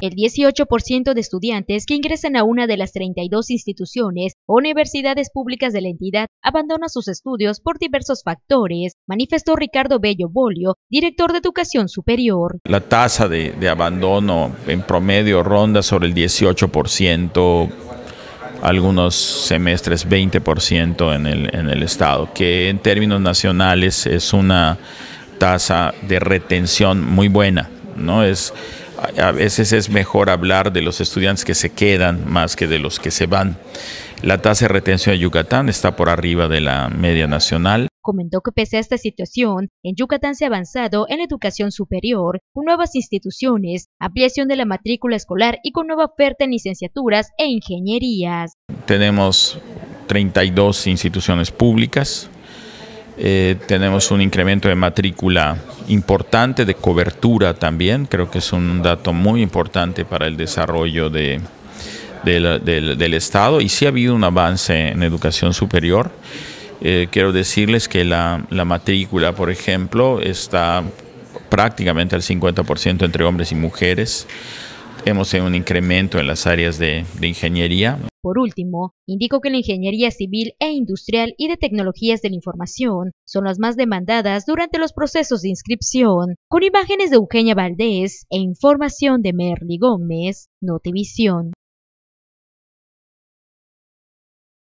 El 18% de estudiantes que ingresan a una de las 32 instituciones o universidades públicas de la entidad abandona sus estudios por diversos factores, manifestó Ricardo Bello Bolio, director de Educación Superior. La tasa de, abandono en promedio ronda sobre el 18% algunos semestres 20% en el, en el estado, que en términos nacionales es una tasa de retención muy buena, ¿no? Es a veces es mejor hablar de los estudiantes que se quedan más que de los que se van. La tasa de retención de Yucatán está por arriba de la media nacional. Comentó que pese a esta situación, en Yucatán se ha avanzado en educación superior, con nuevas instituciones, ampliación de la matrícula escolar y con nueva oferta en licenciaturas e ingenierías. Tenemos 32 instituciones públicas, eh, tenemos un incremento de matrícula importante, de cobertura también. Creo que es un dato muy importante para el desarrollo de, del Estado. Y sí ha habido un avance en educación superior. Eh, quiero decirles que la, la matrícula, por ejemplo, está prácticamente al 50% entre hombres y mujeres hemos tenido un incremento en las áreas de, ingeniería. Por último, indicó que la ingeniería civil e industrial y de tecnologías de la información son las más demandadas durante los procesos de inscripción. Con imágenes de Eugenia Valdés e información de Merly Gómez, Notivisión.